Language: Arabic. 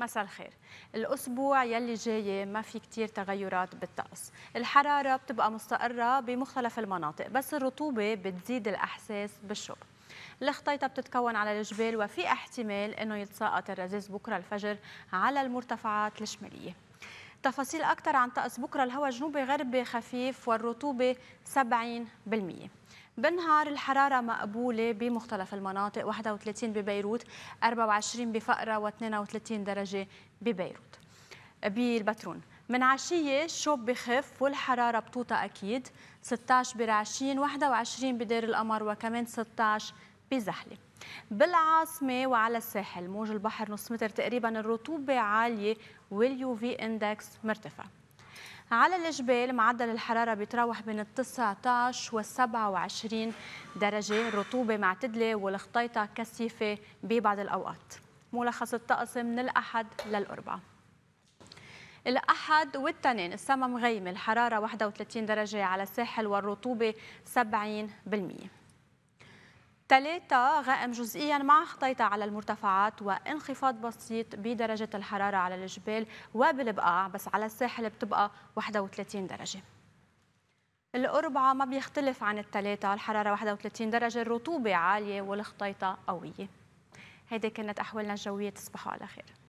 مساء الخير الأسبوع يلي جاي ما في كتير تغيرات بالطقس الحرارة بتبقى مستقرة بمختلف المناطق بس الرطوبة بتزيد الأحساس بالشوب الخطيطة بتتكون على الجبال وفي احتمال أنه يتساقط الرذاذ بكرة الفجر على المرتفعات الشمالية تفاصيل أكثر عن طقس بكرة الهواء جنوبي غربي خفيف والرطوبة 70% بالنهار الحرارة مقبولة بمختلف المناطق 31 ببيروت 24 بفقرة و32 درجة ببيروت بالبترون من عشية الشوب بخف والحرارة بتوطى أكيد 16 برعشين 21 بدير القمر وكمان 16 بزحله بالعاصمة وعلى الساحل موج البحر نص متر تقريبا الرطوبة عالية واليو في اندكس مرتفع على الجبال معدل الحرارة بيتراوح بين ال 19 و 27 درجة الرطوبة معتدلة والخطيطة كثيفة ببعض الأوقات ملخص الطقس من الأحد للأربعاء الأحد والتنين السماء مغيمة الحرارة 31 درجة على الساحل والرطوبة 70% ثلاثة غائم جزئيا مع خطيطة على المرتفعات وانخفاض بسيط بدرجة الحرارة على الجبال وبالبقاع بس على الساحل بتبقى 31 درجة الأربعة ما بيختلف عن الثلاثة الحرارة 31 درجة الرطوبة عالية والخطيطة قوية هيدي كانت أحوالنا الجوية تصبحوا على خير